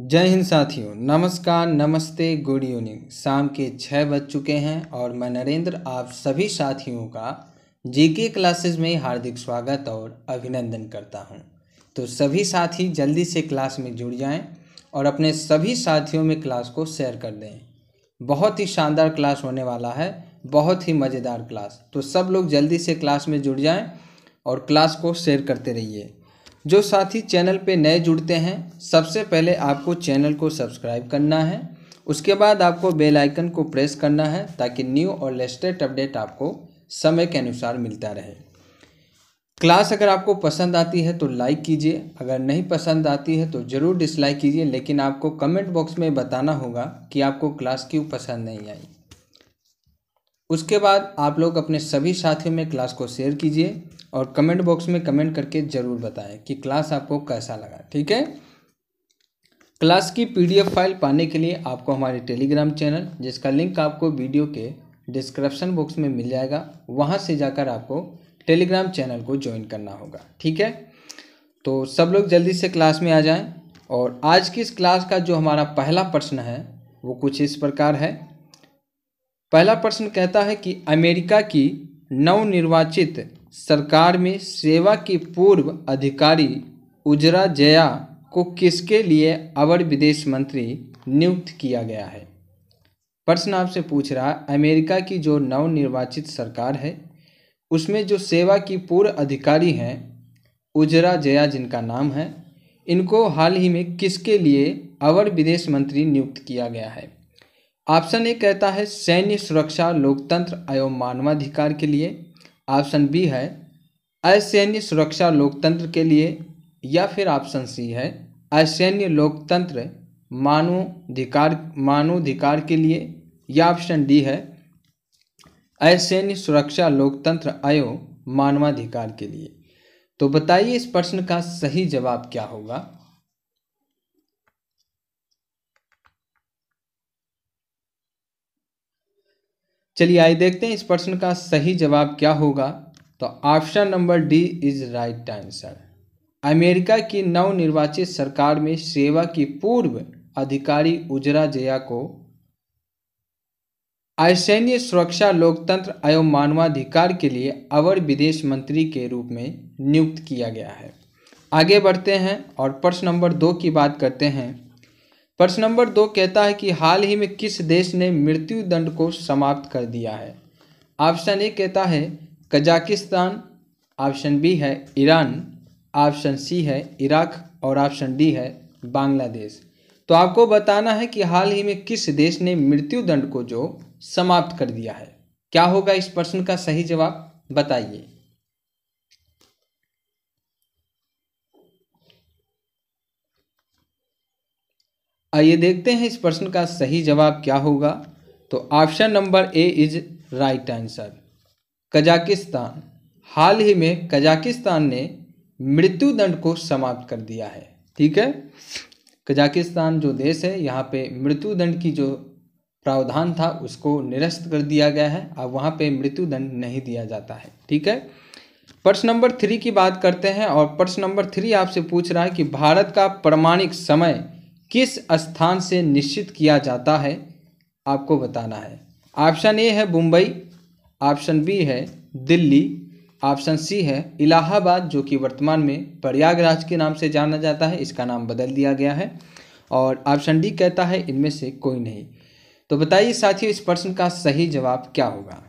जय हिंद साथियों नमस्कार नमस्ते गुड इवनिंग शाम के छः बज चुके हैं और मैं नरेंद्र आप सभी साथियों का जीके क्लासेस में हार्दिक स्वागत और अभिनंदन करता हूं तो सभी साथी जल्दी से क्लास में जुड़ जाएं और अपने सभी साथियों में क्लास को शेयर कर दें बहुत ही शानदार क्लास होने वाला है बहुत ही मज़ेदार क्लास तो सब लोग जल्दी से क्लास में जुड़ जाएँ और क्लास को शेयर करते रहिए जो साथी चैनल पे नए जुड़ते हैं सबसे पहले आपको चैनल को सब्सक्राइब करना है उसके बाद आपको बेल आइकन को प्रेस करना है ताकि न्यू और लेटेस्ट अपडेट आपको समय के अनुसार मिलता रहे क्लास अगर आपको पसंद आती है तो लाइक कीजिए अगर नहीं पसंद आती है तो ज़रूर डिसलाइक कीजिए लेकिन आपको कमेंट बॉक्स में बताना होगा कि आपको क्लास क्यों पसंद नहीं आई उसके बाद आप लोग अपने सभी साथियों में क्लास को शेयर कीजिए और कमेंट बॉक्स में कमेंट करके ज़रूर बताएं कि क्लास आपको कैसा लगा ठीक है क्लास की पीडीएफ फाइल पाने के लिए आपको हमारे टेलीग्राम चैनल जिसका लिंक आपको वीडियो के डिस्क्रिप्शन बॉक्स में मिल जाएगा वहाँ से जाकर आपको टेलीग्राम चैनल को ज्वाइन करना होगा ठीक है तो सब लोग जल्दी से क्लास में आ जाएँ और आज की इस क्लास का जो हमारा पहला प्रश्न है वो कुछ इस प्रकार है पहला प्रश्न कहता है कि अमेरिका की नवनिर्वाचित सरकार में सेवा की पूर्व अधिकारी उजरा जया को किसके लिए अवर विदेश मंत्री नियुक्त किया गया है प्रश्न आपसे पूछ रहा है अमेरिका की जो नवनिर्वाचित सरकार है उसमें जो सेवा की पूर्व अधिकारी हैं उजरा जया जिनका नाम है इनको हाल ही में किसके लिए अवर विदेश मंत्री नियुक्त किया गया है ऑप्शन ए कहता है सैन्य सुरक्षा लोकतंत्र एवं मानवाधिकार के लिए ऑप्शन बी है असैन्य सुरक्षा लोकतंत्र के लिए या फिर ऑप्शन सी है असैन्य लोकतंत्र मानवाधिकार मानवाधिकार के लिए या ऑप्शन डी है असैन्य सुरक्षा लोकतंत्र एवं मानवाधिकार के लिए तो बताइए इस प्रश्न का सही जवाब क्या होगा चलिए आइए देखते हैं इस प्रश्न का सही जवाब क्या होगा तो option number D is right answer America की नवनिर्वाचित सरकार में सेवा की पूर्व अधिकारी उजरा जया को सैन्य सुरक्षा लोकतंत्र एवं मानवाधिकार के लिए अवर विदेश मंत्री के रूप में नियुक्त किया गया है आगे बढ़ते हैं और प्रश्न नंबर दो की बात करते हैं प्रश्न नंबर दो कहता है कि हाल ही में किस देश ने मृत्यु दंड को समाप्त कर दिया है ऑप्शन ए कहता है कजाकिस्तान ऑप्शन बी है ईरान ऑप्शन सी है इराक और ऑप्शन डी है बांग्लादेश तो आपको बताना है कि हाल ही में किस देश ने मृत्यु दंड को जो समाप्त कर दिया है क्या होगा इस प्रश्न का सही जवाब बताइए आइए देखते हैं इस प्रश्न का सही जवाब क्या होगा तो option number A is right answer Kazakhstan हाल ही में कजाकिस्तान ने मृत्युदंड को समाप्त कर दिया है ठीक है कजाकिस्तान जो देश है यहाँ पे मृत्युदंड की जो प्रावधान था उसको निरस्त कर दिया गया है अब वहाँ पे मृत्युदंड नहीं दिया जाता है ठीक है प्रश्न नंबर थ्री की बात करते हैं और प्रश्न नंबर थ्री आपसे पूछ रहा है कि भारत का प्रमाणिक समय किस स्थान से निश्चित किया जाता है आपको बताना है ऑप्शन ए है मुंबई ऑप्शन बी है दिल्ली ऑप्शन सी है इलाहाबाद जो कि वर्तमान में प्रयागराज के नाम से जाना जाता है इसका नाम बदल दिया गया है और ऑप्शन डी कहता है इनमें से कोई नहीं तो बताइए साथियों इस प्रश्न का सही जवाब क्या होगा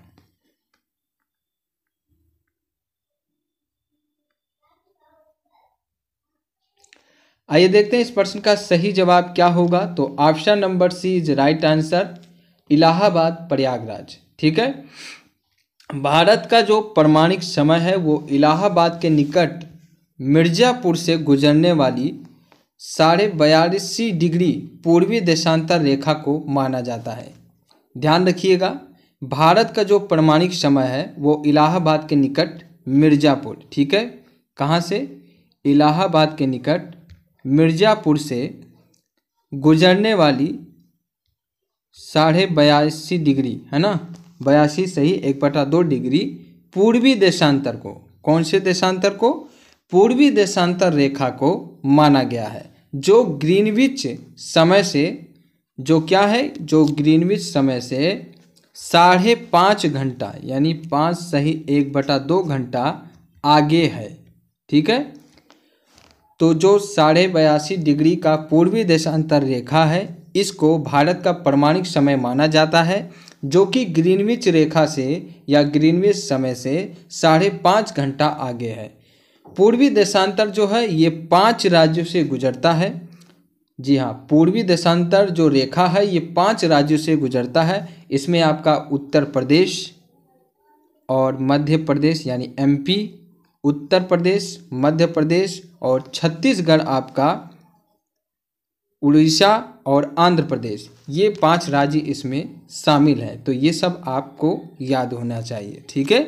आइए देखते हैं इस प्रश्न का सही जवाब क्या होगा तो option number C is right answer Allahabad Prayagraj ठीक है भारत का जो प्रमाणिक समय है वो इलाहाबाद के निकट मिर्जापुर से गुजरने वाली साढ़े बयालीसी डिग्री पूर्वी देशांतर रेखा को माना जाता है ध्यान रखिएगा भारत का जो प्रमाणिक समय है वो इलाहाबाद के निकट मिर्ज़ापुर ठीक है कहाँ से इलाहाबाद के निकट मिर्ज़ापुर से गुजरने वाली साढ़े बयासी डिग्री है ना बयासी सही एक बटा दो डिग्री पूर्वी देशांतर को कौन से देशांतर को पूर्वी देशांतर रेखा को माना गया है जो ग्रीनविच समय से जो क्या है जो ग्रीनविच समय से साढ़े पाँच घंटा यानी पाँच सही एक बटा दो घंटा आगे है ठीक है तो जो साढ़े बयासी डिग्री का पूर्वी देशांतर रेखा है इसको भारत का प्रमाणिक समय माना जाता है जो कि ग्रीनविच रेखा से या ग्रीनविच समय से साढ़े पाँच घंटा आगे है पूर्वी देशांतर जो है ये पांच राज्यों से गुजरता है जी हाँ पूर्वी देशांतर जो रेखा है ये पांच राज्यों से गुजरता है इसमें आपका उत्तर प्रदेश और मध्य प्रदेश यानी एमपी उत्तर प्रदेश मध्य प्रदेश और छत्तीसगढ़ आपका उड़ीसा और आंध्र प्रदेश ये पांच राज्य इसमें शामिल हैं तो ये सब आपको याद होना चाहिए ठीक है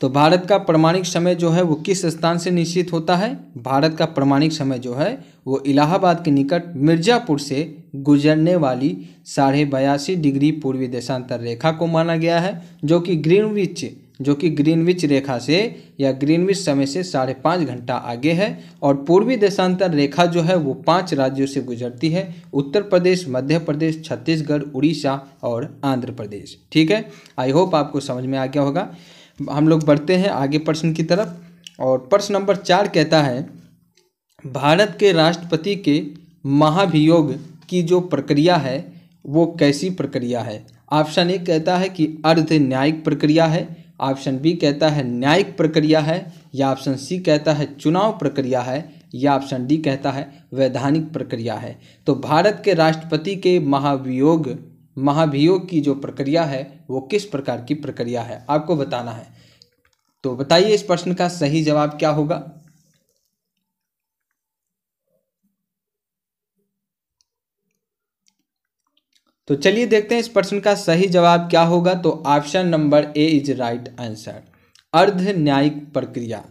तो भारत का प्रमाणिक समय जो है वो किस स्थान से निश्चित होता है भारत का प्रमाणिक समय जो है वो इलाहाबाद के निकट मिर्जापुर से गुजरने वाली साढ़े बयासी डिग्री पूर्वी देशांतर रेखा को माना गया है जो कि ग्रीनविच जो कि ग्रीनविच रेखा से या ग्रीनविच समय से साढ़े पाँच घंटा आगे है और पूर्वी देशांतर रेखा जो है वो पांच राज्यों से गुजरती है उत्तर प्रदेश मध्य प्रदेश छत्तीसगढ़ उड़ीसा और आंध्र प्रदेश ठीक है आई होप आपको समझ में आ गया होगा हम लोग बढ़ते हैं आगे प्रश्न की तरफ और प्रश्न नंबर चार कहता है भारत के राष्ट्रपति के महाभियोग की जो प्रक्रिया है वो कैसी प्रक्रिया है ऑप्शन एक कहता है कि अर्ध न्यायिक प्रक्रिया है ऑप्शन बी कहता है न्यायिक प्रक्रिया है या ऑप्शन सी कहता है चुनाव प्रक्रिया है या ऑप्शन डी कहता है वैधानिक प्रक्रिया है तो भारत के राष्ट्रपति के महाभियोग महाभियोग की जो प्रक्रिया है वो किस प्रकार की प्रक्रिया है आपको बताना है तो बताइए इस प्रश्न का सही जवाब क्या होगा तो चलिए देखते हैं इस प्रश्न का सही जवाब क्या होगा तो option number A is right answer अर्ध न्यायिक प्रक्रिया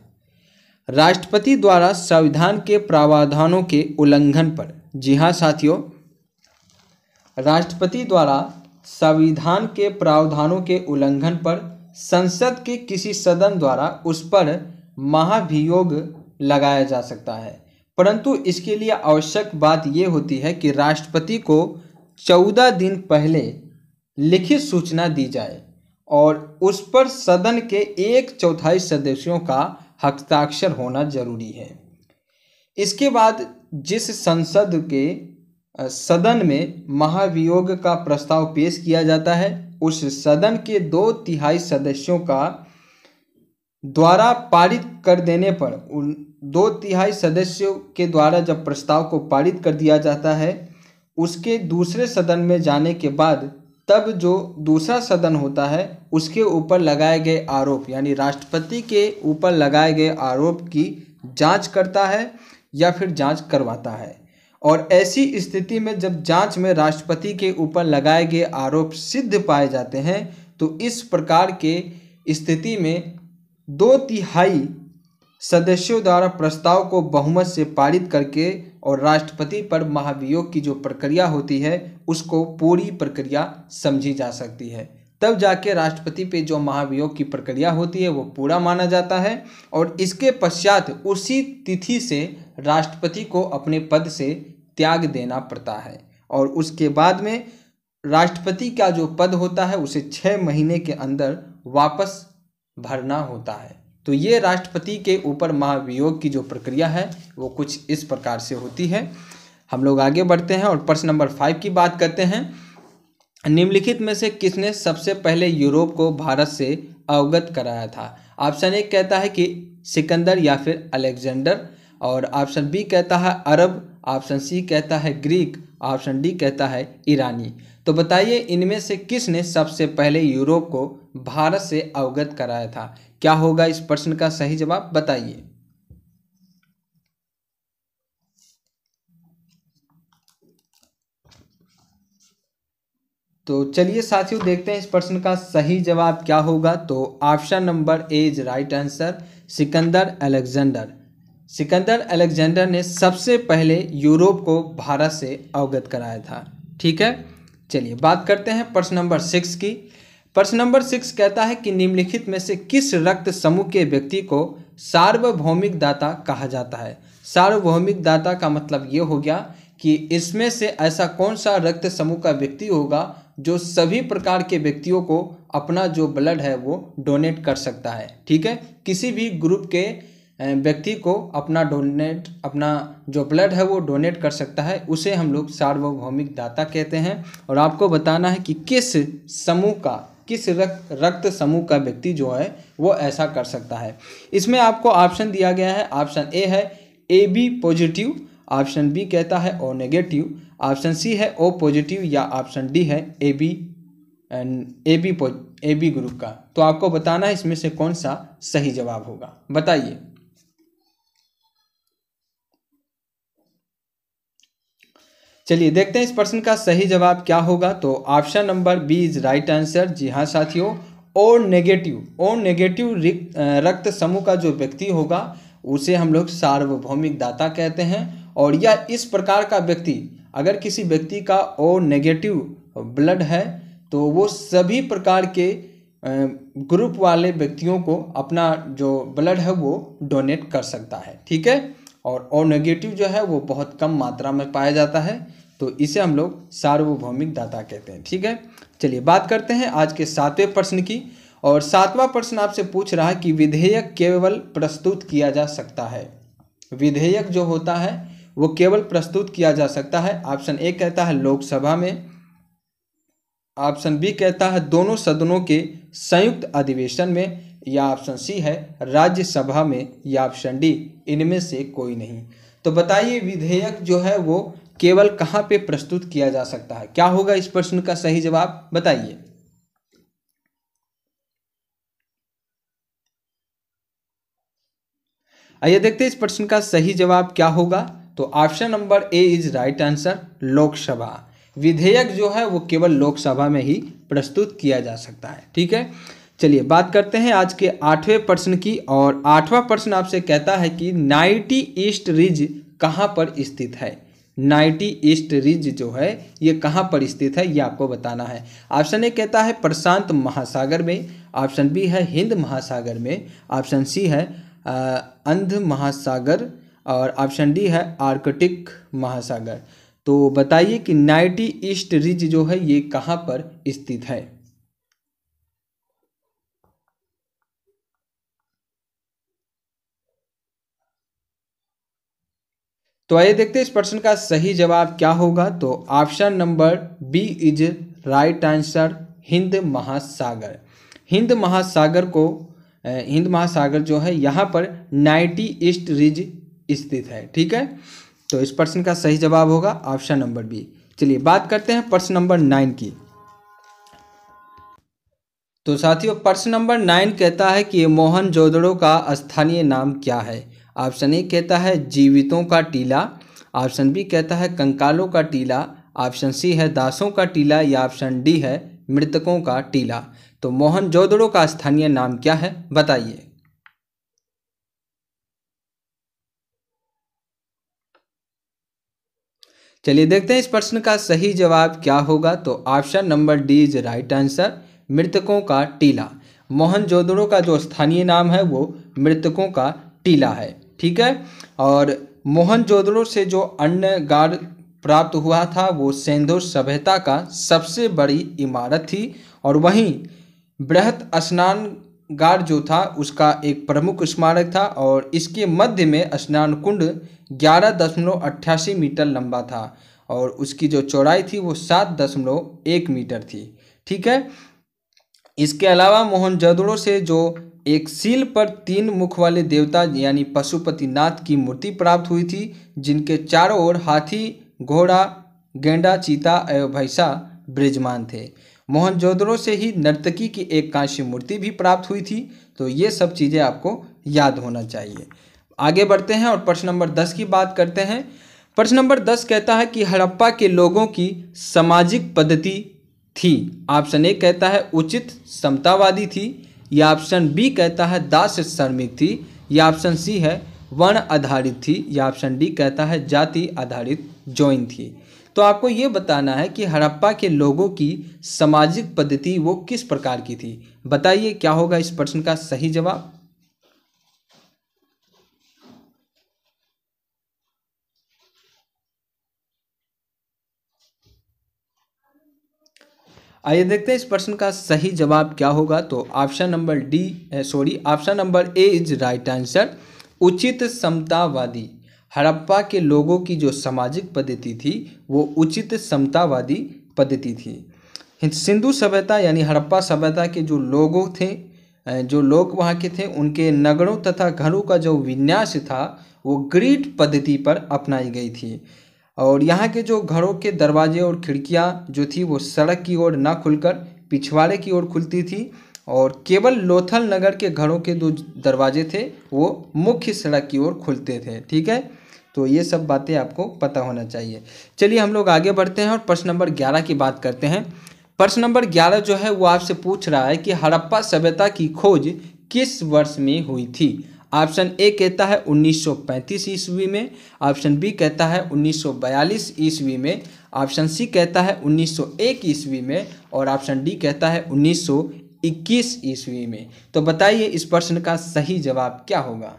राष्ट्रपति द्वारा संविधान के प्रावधानों के उल्लंघन पर जी हाँ साथियों राष्ट्रपति द्वारा संविधान के प्रावधानों के उल्लंघन पर संसद के किसी सदन द्वारा उस पर महाभियोग लगाया जा सकता है परंतु इसके लिए आवश्यक बात यह होती है कि राष्ट्रपति को चौदह दिन पहले लिखित सूचना दी जाए और उस पर सदन के एक चौथाई सदस्यों का हस्ताक्षर होना जरूरी है इसके बाद जिस संसद के सदन में महाभियोग का प्रस्ताव पेश किया जाता है उस सदन के दो तिहाई सदस्यों का द्वारा पारित कर देने पर उन दो तिहाई सदस्यों के द्वारा जब प्रस्ताव को पारित कर दिया जाता है उसके दूसरे सदन में जाने के बाद तब जो दूसरा सदन होता है उसके ऊपर लगाए गए आरोप यानी राष्ट्रपति के ऊपर लगाए गए आरोप की जांच करता है या फिर जांच करवाता है और ऐसी स्थिति में जब जांच में राष्ट्रपति के ऊपर लगाए गए आरोप सिद्ध पाए जाते हैं तो इस प्रकार के स्थिति में दो तिहाई सदस्यों द्वारा प्रस्ताव को बहुमत से पारित करके और राष्ट्रपति पर महाभियोग की जो प्रक्रिया होती है उसको पूरी प्रक्रिया समझी जा सकती है तब जाके राष्ट्रपति पे जो महाभियोग की प्रक्रिया होती है वो पूरा माना जाता है और इसके पश्चात उसी तिथि से राष्ट्रपति को अपने पद से त्याग देना पड़ता है और उसके बाद में राष्ट्रपति का जो पद होता है उसे छः महीने के अंदर वापस भरना होता है तो ये राष्ट्रपति के ऊपर महाभियोग की जो प्रक्रिया है वो कुछ इस प्रकार से होती है हम लोग आगे बढ़ते हैं और प्रश्न नंबर फाइव की बात करते हैं निम्नलिखित में से किसने सबसे पहले यूरोप को भारत से अवगत कराया था ऑप्शन ए कहता है कि सिकंदर या फिर अलेक्जेंडर और ऑप्शन बी कहता है अरब ऑप्शन सी कहता है ग्रीक ऑप्शन डी कहता है ईरानी तो बताइए इनमें से किसने सबसे पहले यूरोप को भारत से अवगत कराया था क्या होगा इस प्रश्न का सही जवाब बताइए तो चलिए साथियों देखते हैं इस प्रश्न का सही जवाब क्या होगा तो option number A is right answer Sikandar Alexander Sikandar Alexander ने सबसे पहले यूरोप को भारत से अवगत कराया था ठीक है चलिए बात करते हैं प्रश्न नंबर सिक्स की प्रश्न नंबर सिक्स कहता है कि निम्नलिखित में से किस रक्त समूह के व्यक्ति को सार्वभौमिक दाता कहा जाता है सार्वभौमिक दाता का मतलब ये हो गया कि इसमें से ऐसा कौन सा रक्त समूह का व्यक्ति होगा जो सभी प्रकार के व्यक्तियों को अपना जो ब्लड है वो डोनेट कर सकता है ठीक है किसी भी ग्रुप के व्यक्ति को अपना डोनेट अपना जो ब्लड है वो डोनेट कर सकता है उसे हम लोग सार्वभौमिक दाता कहते हैं और आपको बताना है कि किस समूह का किस रक्त रक्त समूह का व्यक्ति जो है वो ऐसा कर सकता है इसमें आपको ऑप्शन दिया गया है ऑप्शन ए है A B positive option B कहता है ओ नेगेटिव ऑप्शन सी है ओ पॉजिटिव या ऑप्शन डी है A B A B A B group का तो आपको बताना है इसमें से कौन सा सही जवाब होगा बताइए चलिए देखते हैं इस प्रश्न का सही जवाब क्या होगा तो option number B is right answer जी हाँ साथियों ओ नेगेटिव ओ नेगेटिव रक्त समूह का जो व्यक्ति होगा उसे हम लोग सार्वभौमिक दाता कहते हैं और यह इस प्रकार का व्यक्ति अगर किसी व्यक्ति का ओ नेगेटिव ब्लड है तो वो सभी प्रकार के ग्रुप वाले व्यक्तियों को अपना जो ब्लड है वो डोनेट कर सकता है ठीक है और ओ नेगेटिव जो है वो बहुत कम मात्रा में पाया जाता है तो इसे हम लोग सार्वभौमिक दाता कहते हैं ठीक है चलिए बात करते हैं आज के सातवें प्रश्न की और सातवां प्रश्न आपसे पूछ रहा है कि विधेयक केवल प्रस्तुत किया जा सकता है विधेयक जो होता है वो केवल प्रस्तुत किया जा सकता है ऑप्शन ए कहता है लोकसभा में ऑप्शन बी कहता है दोनों सदनों के संयुक्त अधिवेशन में या ऑप्शन सी है राज्यसभा में या ऑप्शन डी इनमें से कोई नहीं तो बताइए विधेयक जो है वो केवल कहाँ पे प्रस्तुत किया जा सकता है क्या होगा इस प्रश्न का सही जवाब बताइए आइए देखते हैं इस प्रश्न का सही जवाब क्या होगा तो option number A is right answer Lok Sabha विधेयक जो है वो केवल लोकसभा में ही प्रस्तुत किया जा सकता है ठीक है चलिए बात करते हैं आज के आठवें प्रश्न की और आठवां प्रश्न आपसे कहता है कि नाइटी ईस्ट रिज कहाँ पर स्थित है नाइटी ईस्ट रिज जो है ये कहाँ पर स्थित है ये आपको बताना है ऑप्शन ए कहता है प्रशांत महासागर में ऑप्शन बी है हिंद महासागर में ऑप्शन सी है अंध महासागर और ऑप्शन डी है आर्कटिक महासागर तो बताइए कि नाइटी ईस्ट रिज जो है ये कहाँ पर स्थित है तो आइए देखते हैं इस प्रश्न का सही जवाब क्या होगा तो option number B is right answer Hind Mahasagar Hind महासागर को हिंद महासागर जो है यहाँ पर नाइटी ईस्ट रिज स्थित है ठीक है तो इस प्रश्न का सही जवाब होगा ऑप्शन नंबर बी चलिए बात करते हैं प्रश्न नंबर नाइन की तो साथियों प्रश्न नंबर नाइन कहता है कि मोहन जोदड़ो का स्थानीय नाम क्या है ऑप्शन ए कहता है जीवितों का टीला ऑप्शन बी कहता है कंकालों का टीला ऑप्शन सी है दासों का टीला या ऑप्शन डी है मृतकों का टीला तो मोहन जोदड़ो का स्थानीय नाम क्या है बताइए चलिए देखते हैं इस प्रश्न का सही जवाब क्या होगा तो option number D is right answer मृतकों का टीला मोहन जोदड़ो का जो स्थानीय नाम है वो मृतकों का टीला है ठीक है और मोहनजोदड़ो से जो अन्य गार प्राप्त हुआ था वो सेंधो सभ्यता का सबसे बड़ी इमारत थी और वहीं बृहत स्नान गार जो था उसका एक प्रमुख स्मारक था और इसके मध्य में स्नान कुंड ग्यारह दशमलव अट्ठासी मीटर लंबा था और उसकी जो चौड़ाई थी वो सात दशमलव एक मीटर थी ठीक है इसके अलावा मोहनजोदड़ो से जो एक सील पर तीन मुख वाले देवता यानी पशुपतिनाथ की मूर्ति प्राप्त हुई थी जिनके चारों ओर हाथी घोड़ा गेंडा चीता एवं भैंसा ब्रिजमान थे मोहनजोदड़ो से ही नर्तकी की एक कांस्य मूर्ति भी प्राप्त हुई थी तो ये सब चीज़ें आपको याद होना चाहिए आगे बढ़ते हैं और प्रश्न नंबर दस की बात करते हैं प्रश्न नंबर दस कहता है कि हड़प्पा के लोगों की सामाजिक पद्धति थी ऑप्शन ए कहता है उचित समतावादी थी या ऑप्शन बी कहता है दास श्रमिक थी या ऑप्शन सी है वर्ण आधारित थी या ऑप्शन डी कहता है जाति आधारित ज्वाइन थी तो आपको ये बताना है कि हड़प्पा के लोगों की सामाजिक पद्धति वो किस प्रकार की थी बताइए क्या होगा इस प्रश्न का सही जवाब आइए देखते हैं इस प्रश्न का सही जवाब क्या होगा तो option number D sorry option number A is right answer उचित समतावादी हड़प्पा के लोगों की जो सामाजिक पद्धति थी वो उचित समतावादी पद्धति थी सिंधु सभ्यता यानी हड़प्पा सभ्यता के जो लोगों थे जो लोग वहाँ के थे उनके नगरों तथा घरों का जो विन्यास था वो ग्रीट पद्धति पर अपनाई गई थी और यहाँ के जो घरों के दरवाजे और खिड़कियाँ जो थी वो सड़क की ओर ना खुलकर पिछवाड़े की ओर खुलती थी और केवल लोथल नगर के घरों के जो दरवाजे थे वो मुख्य सड़क की ओर खुलते थे ठीक है तो ये सब बातें आपको पता होना चाहिए चलिए हम लोग आगे बढ़ते हैं और प्रश्न नंबर ग्यारह की बात करते हैं प्रश्न नंबर ग्यारह जो है वो आपसे पूछ रहा है कि हड़प्पा सभ्यता की खोज किस वर्ष में हुई थी ऑप्शन ए कहता है 1935 ईस्वी में ऑप्शन बी कहता है 1942 ईस्वी में ऑप्शन सी कहता है 1901 ईस्वी में और ऑप्शन डी कहता है 1921 ईस्वी में तो बताइए इस प्रश्न का सही जवाब क्या होगा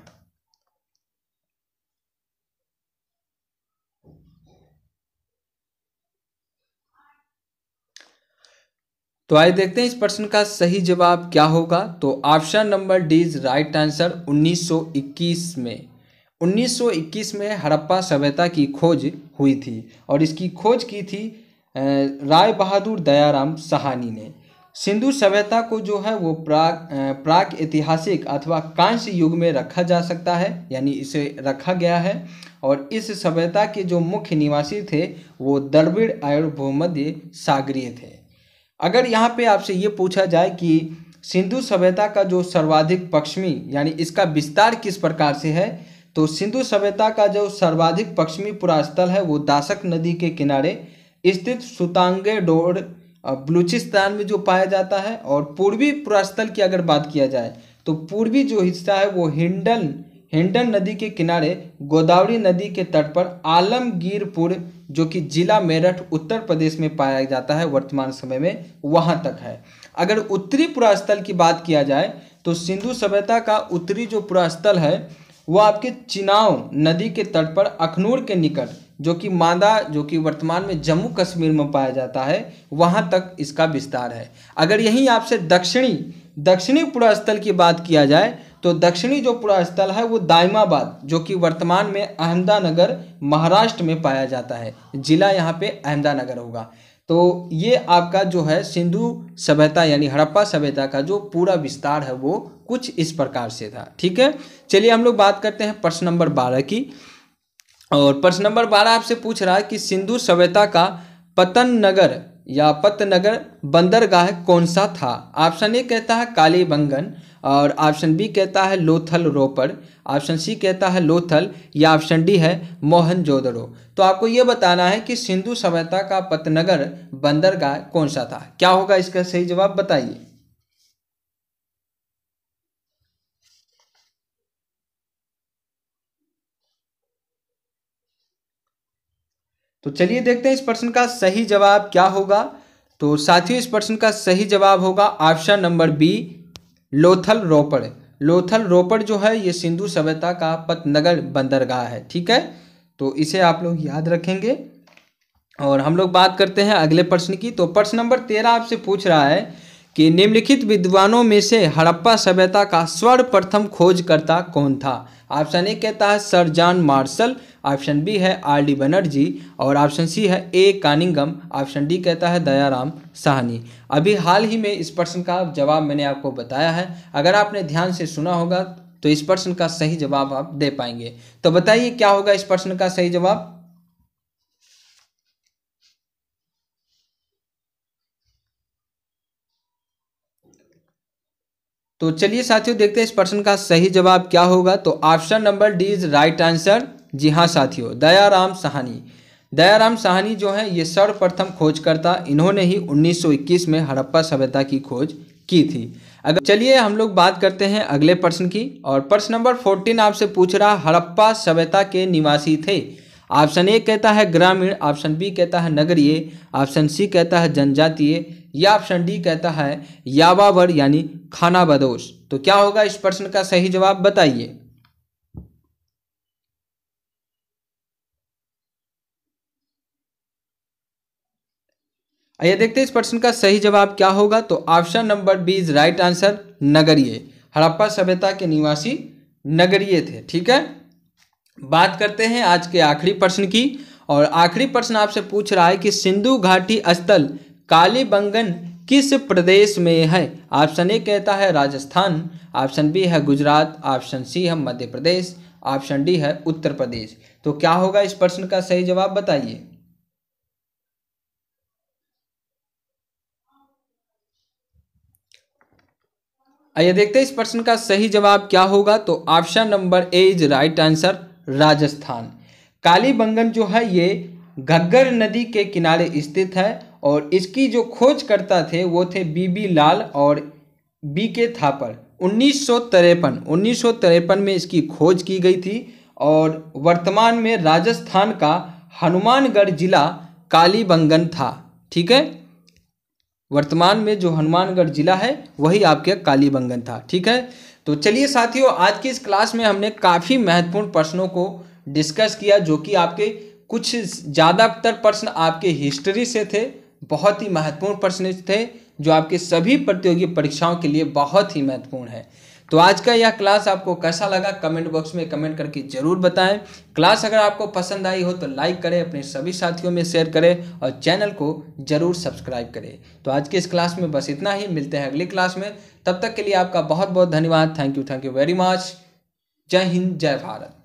तो आइए देखते हैं इस प्रश्न का सही जवाब क्या होगा तो option number D is right answer 1921 में 1921 में हड़प्पा सभ्यता की खोज हुई थी और इसकी खोज की थी राय बहादुर दयाराम सहानी ने सिंधु सभ्यता को जो है वो प्राग प्राग ऐतिहासिक अथवा कांस्य युग में रखा जा सकता है यानी इसे रखा गया है और इस सभ्यता के जो मुख्य निवासी थे वो द्रविड़ आयुर्भूमध्य सागरीय थे अगर यहाँ पे आपसे ये पूछा जाए कि सिंधु सभ्यता का जो सर्वाधिक पश्चिमी यानी इसका विस्तार किस प्रकार से है तो सिंधु सभ्यता का जो सर्वाधिक पश्चिमी पुरास्थल है वो दासक नदी के किनारे स्थित सुतांगे डोर बलूचिस्तान में जो पाया जाता है और पूर्वी पुरास्थल की अगर बात किया जाए तो पूर्वी जो हिस्सा है वो हिंडन हिंडन नदी के किनारे गोदावरी नदी के तट पर आलमगीरपुर जो कि जिला मेरठ उत्तर प्रदेश में पाया जाता है वर्तमान समय में वहाँ तक है अगर उत्तरी पुरास्थल की बात किया जाए तो सिंधु सभ्यता का उत्तरी जो पुरास्थल है वो आपके चिनाव नदी के तट पर अखनूर के निकट जो कि मादा जो कि वर्तमान में जम्मू कश्मीर में पाया जाता है वहाँ तक इसका विस्तार है अगर यहीं आपसे दक्षिणी दक्षिणी पुरास्थल की बात किया जाए तो दक्षिणी जो पूरा स्थल है वो दाइमाबाद जो कि वर्तमान में अहमदानगर महाराष्ट्र में पाया जाता है जिला यहाँ पे अहमदानगर होगा तो ये आपका जो है सिंधु सभ्यता यानी हड़प्पा सभ्यता का जो पूरा विस्तार है वो कुछ इस प्रकार से था ठीक है चलिए हम लोग बात करते हैं प्रश्न नंबर बारह की और प्रश्न नंबर बारह आपसे पूछ रहा है कि सिंधु सभ्यता का पतन नगर या पतनगर बंदरगाह कौन सा था ऑप्शन ए कहता है कालीबंगन और ऑप्शन बी कहता है लोथल रोपर ऑप्शन सी कहता है लोथल या ऑप्शन डी है मोहन जोदड़ो तो आपको यह बताना है कि सिंधु सभ्यता का पतनगर बंदरगाह कौन सा था क्या होगा इसका सही जवाब बताइए तो चलिए देखते हैं इस प्रश्न का सही जवाब क्या होगा तो साथियों इस प्रश्न का सही जवाब होगा option number B Lothal Ropar Lothal Ropar जो है ये सिंधु सभ्यता का पतनगर बंदरगाह है ठीक है तो इसे आप लोग याद रखेंगे और हम लोग बात करते हैं अगले प्रश्न की तो प्रश्न नंबर तेरह आपसे पूछ रहा है कि निम्नलिखित विद्वानों में से हड़प्पा सभ्यता का सर्वप्रथम खोजकर्ता कौन था ऑप्शन ए कहता है sir John Marshall option B है आर डी बनर्जी और ऑप्शन सी है ए कानिंगम ऑप्शन डी कहता है दयाराम साहनी अभी हाल ही में इस प्रश्न का जवाब मैंने आपको बताया है अगर आपने ध्यान से सुना होगा तो इस प्रश्न का सही जवाब आप दे पाएंगे तो बताइए क्या होगा इस प्रश्न का सही जवाब तो चलिए साथियों देखते हैं इस प्रश्न का सही जवाब क्या होगा तो option number D is right answer जी हाँ साथियों दयाराम साहनी दयाराम साहनी जो हैं ये सर्वप्रथम खोजकर्ता इन्होंने ही 1921 में हड़प्पा सभ्यता की खोज की थी अगर चलिए हम लोग बात करते हैं अगले प्रश्न की और प्रश्न नंबर फोर्टीन आपसे पूछ रहा हड़प्पा सभ्यता के निवासी थे ऑप्शन ए कहता है ग्रामीण ऑप्शन बी कहता है नगरीय ऑप्शन सी कहता है जनजातीय या ऑप्शन डी कहता है यावावर यानी खाना बदोश तो क्या होगा इस प्रश्न का सही जवाब बताइए आइए देखते हैं इस प्रश्न का सही जवाब क्या होगा तो option number B is right answer नगरीय हड़प्पा सभ्यता के निवासी नगरीय थे ठीक है बात करते हैं आज के आखिरी प्रश्न की और आखिरी प्रश्न आपसे पूछ रहा है कि सिंधु घाटी स्थल कालीबंगन किस प्रदेश में है ऑप्शन ए कहता है राजस्थान ऑप्शन बी है गुजरात ऑप्शन सी है मध्य प्रदेश ऑप्शन डी है उत्तर प्रदेश तो क्या होगा इस प्रश्न का सही जवाब बताइए आइए देखते हैं इस प्रश्न का सही जवाब क्या होगा तो option number A is right answer Rajasthan Kalibangan जो है ये घग्गर नदी के किनारे स्थित है और इसकी जो खोजकर्ता थे वो थे बीबी लाल और बी के थापर उन्नीस सौ तिरपन में इसकी खोज की गई थी और वर्तमान में राजस्थान का हनुमानगढ़ जिला कालीबंगन था ठीक है वर्तमान में जो हनुमानगढ़ जिला है वही आपके कालीबंगन था ठीक है तो चलिए साथियों आज की इस क्लास में हमने काफ़ी महत्वपूर्ण प्रश्नों को डिस्कस किया जो कि आपके कुछ ज़्यादातर प्रश्न आपके हिस्ट्री से थे बहुत ही महत्वपूर्ण प्रश्न थे जो आपके सभी प्रतियोगी परीक्षाओं के लिए बहुत ही महत्वपूर्ण है तो आज का यह क्लास आपको कैसा लगा कमेंट बॉक्स में कमेंट करके ज़रूर बताएं क्लास अगर आपको पसंद आई हो तो लाइक करें अपने सभी साथियों में शेयर करें और चैनल को ज़रूर सब्सक्राइब करें तो आज के इस क्लास में बस इतना ही मिलते हैं अगली क्लास में तब तक के लिए आपका बहुत बहुत धन्यवाद thank you thank you very much जय हिंद जय भारत